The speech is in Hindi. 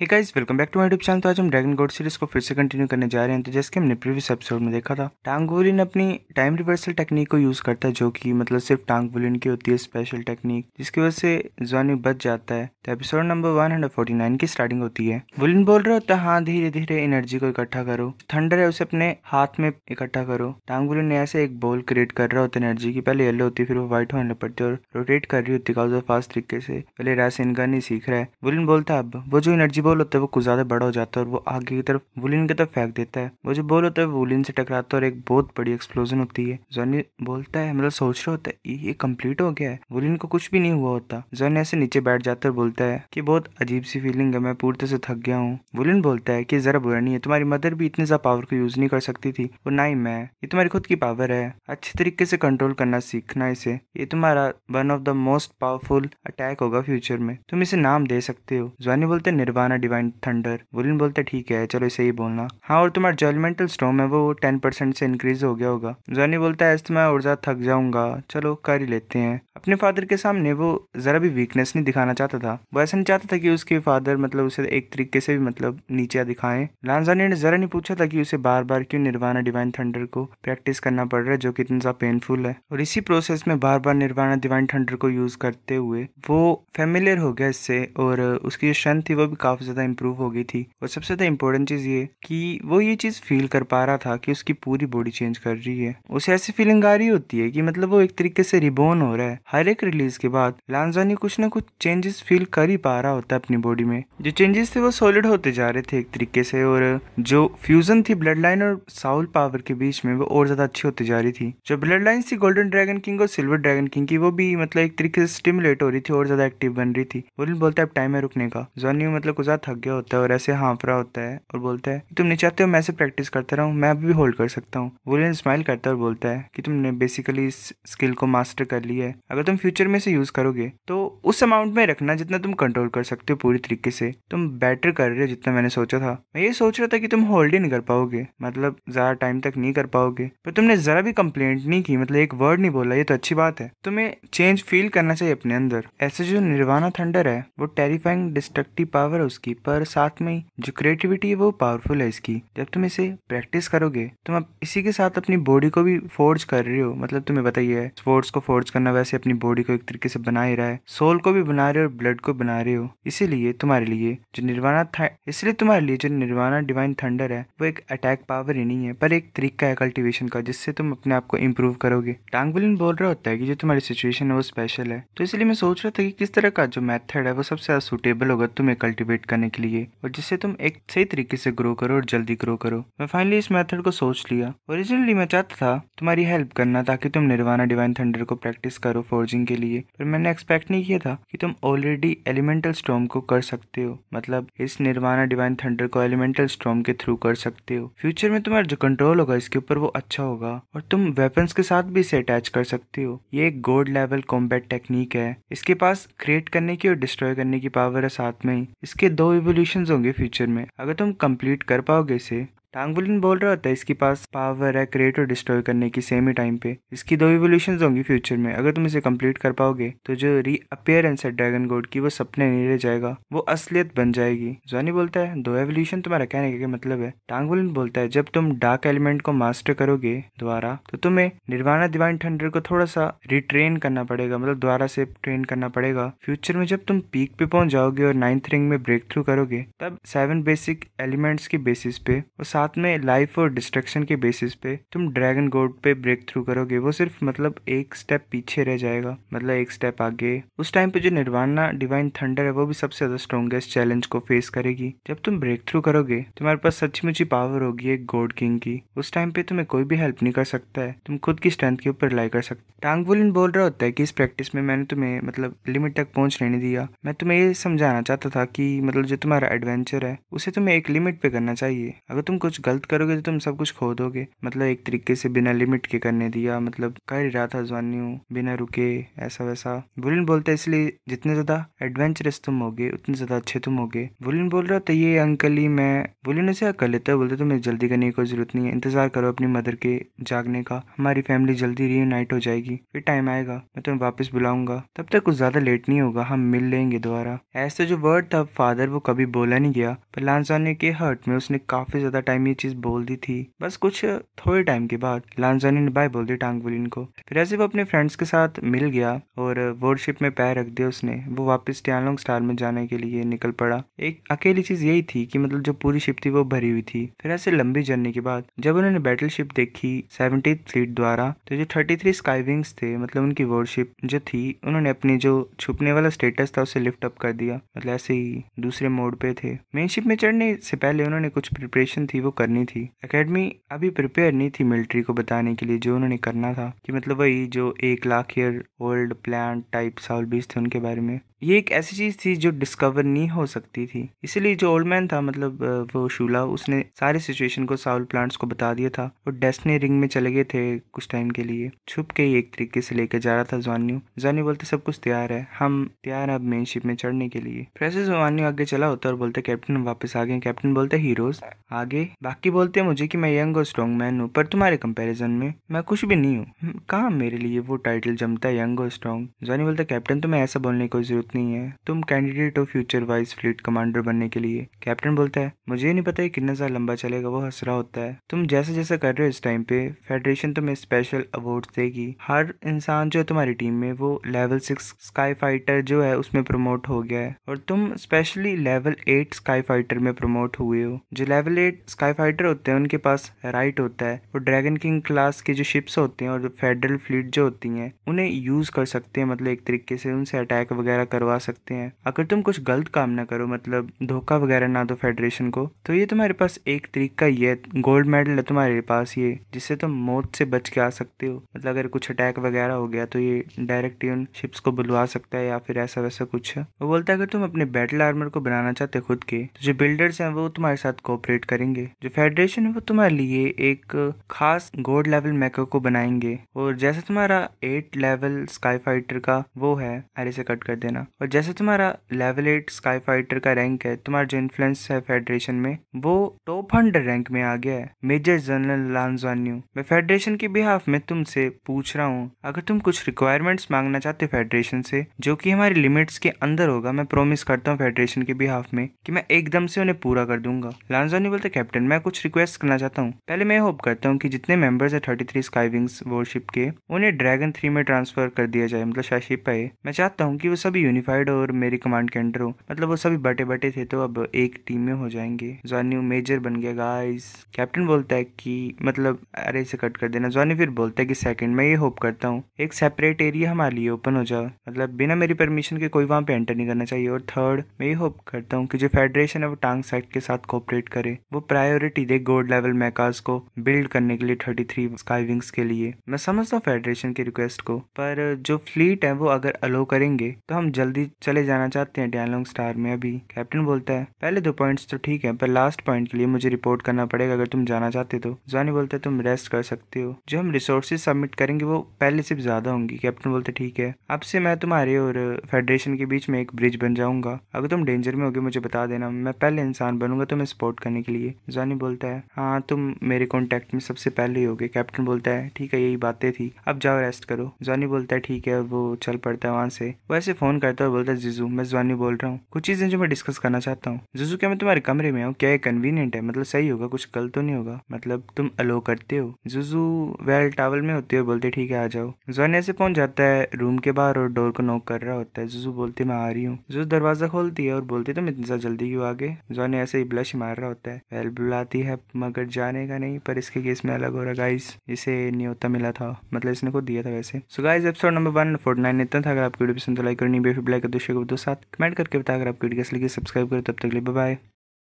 hey guys welcome back to my YouTube channel तो आज हम ड्रैगन गोड सीरीज को फिर से कंटिन्यू करने जा रहे हैं तो जैसे कि हमने प्रीवियस एपिसोड में देखा था टांग बुलिन अपनी टाइम रिवर्सल टेक्निक को यूज़ करता है जो कि मतलब सिर्फ टांग बुलिन की होती है स्पेशल टेक्निक जिसकी वजह से जोनू बच जाता है तो एपिसोड नंबर वन की स्टार्टिंग होती है बुलिन बोल रहे होता है तो हाँ धीरे धीरे एनर्जी को इकट्ठा करो थंडर है उसे अपने हाथ में इकट्ठा करो टांग बुलिन ऐसे एक बॉल क्रिएट कर रहा होता है एनर्जी की पहले येलो होती है फिर वो व्हाइट होने लग पड़ती है और रोटेट कर रही होती है फास्ट तरीके से पहले रास इनका नहीं सीख रहा है बुलिन बोलता है अब वो जो एनर्जी बॉल होता है वो कुछ ज्यादा बड़ा हो जाता है और वो आगे की तरफ वुलिन की तरफ फेंक देता है वो जो बॉल होता है वुलिन से टकराता है और एक बहुत बड़ी एक्सप्लोजन होती है जॉनी बोलता है मतलब सोच रहा होता है ये कम्प्लीट हो गया है वुलिन को कुछ भी नहीं हुआ होता जॉनी ऐसे नीचे बैठ जाता है और बोलता है की बहुत अजीब सी फीलिंग है मैं पूरी तरह से थक गया हूँ वुलिन बोलता है की जरा बुरा नहीं है तुम्हारी मदर भी इतने ज्यादा पावर को यूज नहीं कर सकती थी और ना ही मैं ये तुम्हारी खुद की पावर है अच्छे तरीके से कंट्रोल करना सीखना इसे ये तुम्हारा one of the most powerful attack होगा फ्यूचर में तुम इसे नाम दे सकते हो जॉनी बोलते निर्वाण अपना डिवाइन थंडर वुलिन बोलते ठीक है चलो इसे ही बोलना हाँ और तुम्हारा जजमेंटल स्टॉम है वो टेन परसेंट से इंक्रीज हो गया होगा जॉनी बोलता है तो मैं और ज़्यादा थक जाऊंगा चलो कर ही लेते हैं अपने फादर के सामने वो ज़रा भी वीकनेस नहीं दिखाना चाहता था वो ऐसा नहीं चाहता था कि उसके फादर मतलब उसे एक तरीके से भी मतलब नीचे दिखाए लानजानी ने ज़रा नहीं पूछा था कि उसे बार बार क्यों निर्वाणा डिवाइन थंडर को प्रैक्टिस करना पड़ रहा है जो कि इतना ज़्यादा पेनफुल है और इसी प्रोसेस में बार बार निर्वाणा डिवाइन थंडर को यूज़ करते हुए वो फेमिलियर हो गया इससे और उसकी जो स्ट्रेंथ थी वो भी काफ़ी काफ़ी ज़्यादा इम्प्रूव हो गई थी और सबसे ज़्यादा इंपॉर्टेंट चीज़ ये कि वो ये चीज़ फील कर पा रहा था कि उसकी पूरी बॉडी चेंज कर रही है उसे ऐसी फीलिंग आ रही होती है कि मतलब वो एक तरीके से रिबोन हो रहा है हर एक रिलीज के बाद लानजानी कुछ ना कुछ चेंजेस फील कर ही पा रहा होता है अपनी बॉडी में जो चेंजेस थे वो सॉलिड होते जा रहे थे एक तरीके से और जो फ्यूजन थी ब्लड लाइन और साउल पावर के बीच में वो और ज्यादा अच्छी होती जा रही थी जो ब्लड लाइन थी गोल्डन ड्रैगन किंग और सिल्वर ड्रैगन किंग की वो भी मतलब एक तरीके से स्टिमुलेट हो रही थी और ज्यादा एक्टिव बन रही थी वो बोलते हैं टाइम है रुकने का जॉनी मतलब कुछ बड़ा थक गया होता है और ऐसे हाँफ रहा होता है और बोलता है तुम नहीं चाहते हो मैं ऐसे प्रैक्टिस करता रहूँ मैं अभी भी होल्ड कर सकता हूँ वुलन स्माइल करता है और बोलता है कि तुमने बेसिकली इस स्किल को मास्टर कर लिया है अगर तुम फ्यूचर में इसे यूज़ करोगे तो उस अमाउंट में रखना जितना तुम कंट्रोल कर सकते हो पूरी तरीके से तुम बेटर कर रहे हो जितना मैंने सोचा था मैं ये सोच रहा था कि तुम होल्ड ही नहीं कर पाओगे मतलब ज़्यादा टाइम तक नहीं कर पाओगे पर तुमने ज़रा भी कंप्लेंट नहीं की मतलब एक वर्ड नहीं बोला ये तो अच्छी बात है तुम्हें चेंज फील करना चाहिए अपने अंदर ऐसे जो निर्वाणा थंडर है वो टेरिफाइंग डिस्ट्रक्टिव पावर है उसकी पर साथ में जो क्रिएटिविटी है वो पावरफुल है इसकी जब तुम इसे प्रैक्टिस करोगे तुम अब इसी के साथ अपनी बॉडी को भी फोर्स कर रहे हो मतलब तुम्हें बताइए स्पोर्ट्स को फोर्स करना वैसे अपनी बॉडी को एक तरीके से बना ही रहा है सोल को भी बना रहे हो और ब्लड को बना रहे हो इसीलिए तुम्हारे लिए जो निर्वाणा था इसलिए तुम्हारे लिए जो निर्वाणा डिवाइन थंडर है वो एक अटैक पावर ही नहीं है पर एक तरीका है कल्टिवेशन का जिससे तुम अपने आप को इम्प्रूव करोगे टांगविलिन बोल रहा होता है कि जो तुम्हारी सिचुएशन है वो स्पेशल है तो इसलिए मैं सोच रहा था कि किस तरह का जो मेथड है वो सबसे ज़्यादा सूटेबल होगा तुम्हें कल्टिवेट करने के लिए और जिससे तुम एक सही तरीके से ग्रो करो और जल्दी ग्रो करो मैं फाइनली इस मेथड को सोच लिया ओरिजिनली मैं चाहता था तुम्हारी हेल्प करना ताकि तुम निर्वाणा डिवाइन थंडर को प्रैक्टिस करो फोर्जिंग के लिए पर मैंने एक्सपेक्ट नहीं किया था कि तुम ऑलरेडी एलिमेंटल स्टॉम को कर सकते हो मतलब इस निर्वाणा डिवाइन थंडर को एलिमेंटल स्टॉम के थ्रू कर सकते हो फ्यूचर में तुम्हारा जो कंट्रोल होगा इसके ऊपर वो अच्छा होगा और तुम वेपन्स के साथ भी इसे अटैच कर सकते हो ये एक गोल्ड लेवल कॉम्बैट टेक्निक है इसके पास क्रिएट करने की और डिस्ट्रॉय करने की पावर है साथ में इसके दो एवोल्यूशन होंगे फ्यूचर में अगर तुम कंप्लीट कर पाओगे इसे टांगबुलिन बोल रहा होता है इसके पास पावर है क्रिएट और डिस्ट्रॉय करने की सेम ही टाइम पे इसकी दो इवोल्यूशन होंगी फ्यूचर में अगर तुम इसे कंप्लीट कर पाओगे तो जो री अपेयरेंस है ड्रैगन गोड की वो सपने नहीं रह जाएगा वो असलियत बन जाएगी जोनी बोलता है दो एवोल्यूशन तुम्हारा कहने का मतलब है टांगबुलिन बोलता है जब तुम डार्क एलिमेंट को मास्टर करोगे द्वारा तो तुम्हें निर्वाणा डिवाइन थंडर को थोड़ा सा रिट्रेन करना पड़ेगा मतलब द्वारा से ट्रेन करना पड़ेगा फ्यूचर में जब तुम पीक पे पहुंच जाओगे और नाइन्थ रिंग में ब्रेक थ्रू करोगे तब सेवन बेसिक एलिमेंट्स के बेसिस पे और साथ साथ में लाइफ और डिस्ट्रक्शन के बेसिस पे तुम ड्रैगन गोड पे ब्रेक थ्रू करोगे वो सिर्फ मतलब एक स्टेप पीछे रह जाएगा मतलब एक स्टेप आगे उस टाइम पे जो निर्वाणा डिवाइन थंडर है वो भी सबसे ज्यादा स्ट्रॉन्गेस्ट चैलेंज को फेस करेगी जब तुम ब्रेक थ्रू करोगे तुम्हारे पास मुची पावर होगी एक गोड किंग की उस टाइम पे तुम्हें कोई भी हेल्प नहीं कर सकता है तुम खुद की स्ट्रेंथ के ऊपर लाई कर सकते टांग बोल रहा होता है की इस प्रैक्टिस में मैंने तुम्हें मतलब लिमिट तक पहुंच नहीं दिया मैं तुम्हें ये समझाना चाहता था कि मतलब जो तुम्हारा एडवेंचर है उसे तुम्हें एक लिमिट पे करना चाहिए अगर तुम कुछ कुछ गलत करोगे तो तुम सब कुछ खो दोगे मतलब एक तरीके से बिना लिमिट के करने दिया मतलब कर ही रहा था जवानी बिना रुके ऐसा वैसा बुलिन बोलता है इसलिए जितने ज्यादा एडवेंचरस तुम होगे उतने ज्यादा अच्छे तुम होगे बुलिन बोल रहा था ये अंकल ही मैं बुलिन उसे कर लेता है बोलते तुम्हें जल्दी करने की कोई जरूरत नहीं है इंतजार करो अपनी मदर के जागने का हमारी फैमिली जल्दी रीयूनाइट हो जाएगी फिर टाइम आएगा मैं तुम्हें वापस बुलाऊंगा तब तक कुछ ज्यादा लेट नहीं होगा हम मिल लेंगे दोबारा ऐसा जो वर्ड था फादर वो कभी बोला नहीं गया पर लानसानी के हर्ट में उसने काफी ज्यादा टाइम टाइम ये चीज़ बोल दी थी बस कुछ थोड़े टाइम के बाद लानजानी ने बाय बोल दी टांगबुलिन को फिर ऐसे वो अपने फ्रेंड्स के साथ मिल गया और वर्डशिप में पैर रख दिया उसने वो वापस टियालोंग स्टार में जाने के लिए निकल पड़ा एक अकेली चीज़ यही थी कि मतलब जो पूरी शिप थी वो भरी हुई थी फिर ऐसे लंबी जर्नी के बाद जब उन्होंने बैटल शिप देखी सेवेंटी फ्लीट द्वारा तो जो थर्टी थ्री स्काई विंग्स थे मतलब उनकी वर्डशिप जो थी उन्होंने अपनी जो छुपने वाला स्टेटस था उसे लिफ्ट अप कर दिया मतलब ऐसे ही दूसरे मोड पे थे मेन शिप में चढ़ने से पहले उन्होंने कुछ प्रिपरेशन थी वो करनी थी एकेडमी अभी प्रिपेयर नहीं थी मिलिट्री को बताने के लिए जो उन्होंने करना था कि मतलब वही जो एक lakh year old plant type soul beasts थे उनके बारे में ये एक ऐसी चीज़ थी जो डिस्कवर नहीं हो सकती थी इसीलिए जो ओल्ड मैन था मतलब वो शूला उसने सारे सिचुएशन को साउल प्लांट्स को बता दिया था और डेस्टनी रिंग में चले गए थे कुछ टाइम के लिए छुप के एक तरीके से लेकर जा रहा था जोन्यू जवान्यू बोलते सब कुछ तैयार है हम तैयार हैं अब मेन शिप में चढ़ने के लिए फ्रेसर जवान्यू आगे चला होता और बोलते कैप्टन वापस आ गए कैप्टन बोलते हीरोज आगे बाकी बोलते मुझे की मैं यंग और स्ट्रॉन्ग मैन हूँ पर तुम्हारे कंपेरिजन में मैं कुछ भी नहीं हूँ कहा मेरे लिए वो टाइटल जमता है यंग और स्ट्रॉन्ग जवानी बोलता कैप्टन तुम्हें ऐसा बोलने की जरूरत जरूरत नहीं है तुम कैंडिडेट हो फ्यूचर वाइज फ्लीट कमांडर बनने के लिए कैप्टन बोलता है मुझे नहीं पता कितना साल लंबा चलेगा वो हसरा होता है तुम जैसे जैसे कर रहे हो इस टाइम पे फेडरेशन तुम्हें स्पेशल अवार्ड देगी हर इंसान जो है तुम्हारी टीम में वो लेवल सिक्स स्काई फाइटर जो है उसमें प्रमोट हो गया है और तुम specially level eight sky fighter में प्रमोट हुए हो जो लेवल एट स्काई फाइटर होते हैं उनके पास राइट होता है और ड्रैगन किंग क्लास के जो शिप्स होते हैं और फेडरल फ्लीट जो होती है उन्हें यूज कर सकते हैं मतलब एक तरीके से उनसे अटैक वगैरह करवा सकते हैं अगर तुम कुछ गलत काम ना करो मतलब धोखा वगैरह ना दो फेडरेशन को तो ये तुम्हारे पास एक तरीका ये गोल्ड मेडल है तुम्हारे पास ये जिससे तुम मौत से बच के आ सकते हो मतलब अगर कुछ अटैक वगैरह हो गया तो ये डायरेक्ट इन शिप्स को बुलवा सकता है या फिर ऐसा वैसा कुछ वो बोलता है अगर तुम अपने बैटल आर्मर को बनाना चाहते खुद के तो जो बिल्डर्स हैं वो तुम्हारे साथ कोऑपरेट करेंगे जो फेडरेशन है वो तुम्हारे लिए एक खास गोल्ड लेवल मैको को बनाएंगे और जैसे तुम्हारा एट लेवल स्काई फाइटर का वो है अरे से कट कर देना है और जैसे तुम्हारा लेवल एट स्काई फाइटर का रैंक है तुम्हारा जो इन्फ्लुएंस है फेडरेशन में वो टॉप हंड्रेड रैंक में आ गया है मेजर जनरल लानजान्यू मैं फेडरेशन के बिहाफ में तुमसे पूछ रहा हूँ अगर तुम कुछ रिक्वायरमेंट्स मांगना चाहते हो फेडरेशन से जो की हमारी लिमिट्स के अंदर होगा मैं प्रोमिस करता हूँ फेडरेशन के बिहाफ में कि मैं एकदम से उन्हें पूरा कर दूंगा लानजान्यू बोलते कैप्टन मैं कुछ रिक्वेस्ट करना चाहता हूँ पहले मैं होप करता हूँ कि जितने मेंबर्स है thirty three sky wings warship के उन्हें ड्रैगन थ्री में ट्रांसफर कर दिया जाए मतलब शाशिप है मैं चाहता हूँ कि वो सभी यूनिफाइड और मेरी कमांड के अंडर हो मतलब वो सभी बटे बटे थे तो अब एक टीम में हो जाएंगे जॉनी मेजर बन गया गाइस कैप्टन बोलता है कि मतलब अरे इसे कट कर देना जॉनी फिर बोलता है कि सेकंड मैं ये होप करता हूँ एक सेपरेट एरिया हमारे लिए ओपन हो जाओ मतलब बिना मेरी परमिशन के कोई वहाँ पे एंटर नहीं करना चाहिए और थर्ड मैं ये होप करता हूँ कि जो फेडरेशन है वो टांग सेक्ट के साथ कोऑपरेट करे वो प्रायोरिटी दे गोल्ड लेवल मैकाज को बिल्ड करने के लिए थर्टी थ्री स्काई विंग्स के लिए मैं समझता हूँ फेडरेशन की रिक्वेस्ट को पर जो फ्लीट है वो अगर अलो करेंगे तो हम जल्द जल्दी चले जाना चाहते हैं डायलॉग स्टार में अभी कैप्टन बोलता है पहले दो पॉइंट्स तो ठीक है पर लास्ट पॉइंट के लिए मुझे रिपोर्ट करना पड़ेगा अगर तुम जाना चाहते तो जानी बोलते है तुम रेस्ट कर सकते हो जो हम रिसोर्सेज सबमिट करेंगे वो पहले से ज्यादा होंगी कैप्टन बोलते ठीक है अब से मैं तुम्हारे और फेडरेशन के बीच में एक ब्रिज बन जाऊंगा अगर तुम डेंजर में होगे मुझे बता देना मैं पहले इंसान बनूंगा तुम्हें सपोर्ट करने के लिए जानी बोलता है हाँ तुम मेरे कॉन्टेक्ट में सबसे पहले ही होगे कैप्टन बोलता है ठीक है यही बातें थी अब जाओ रेस्ट करो जानी बोलता है ठीक है वो चल पड़ता है वहां से वैसे फोन करता जाता तो बोलता है जीजू मैं जवानी बोल रहा हूँ कुछ चीजें जो मैं डिस्कस करना चाहता हूँ जीजू क्या मैं तुम्हारे कमरे में हूँ क्या ये कन्वीनियंट है मतलब सही होगा कुछ गलत तो नहीं होगा मतलब तुम अलो करते हो जुजू वेल टावल में होते हो बोलते ठीक है आ जाओ जवानी ऐसे पहुंच जाता है रूम के बाहर और डोर को नोक कर रहा होता है जुजू बोलते मैं आ रही हूँ जुजू दरवाजा खोलती है और बोलती तुम इतना जल्दी क्यों आगे जवानी ऐसे ही ब्लश मार रहा होता है वेल बुलाती है मगर जाने का नहीं पर इसके केस में अलग हो रहा गाइस इसे न्योता मिला था मतलब इसने खुद दिया था वैसे so guys episode number one forty nine इतना था अगर आपकी वीडियो पसंद तो लाइक करनी बेफिक बेलाइकन दो को दो साथ कमेंट करके बताया अगर आपको वीडियो कैसे लगी सब्सक्राइब करें तब तक लिए बाय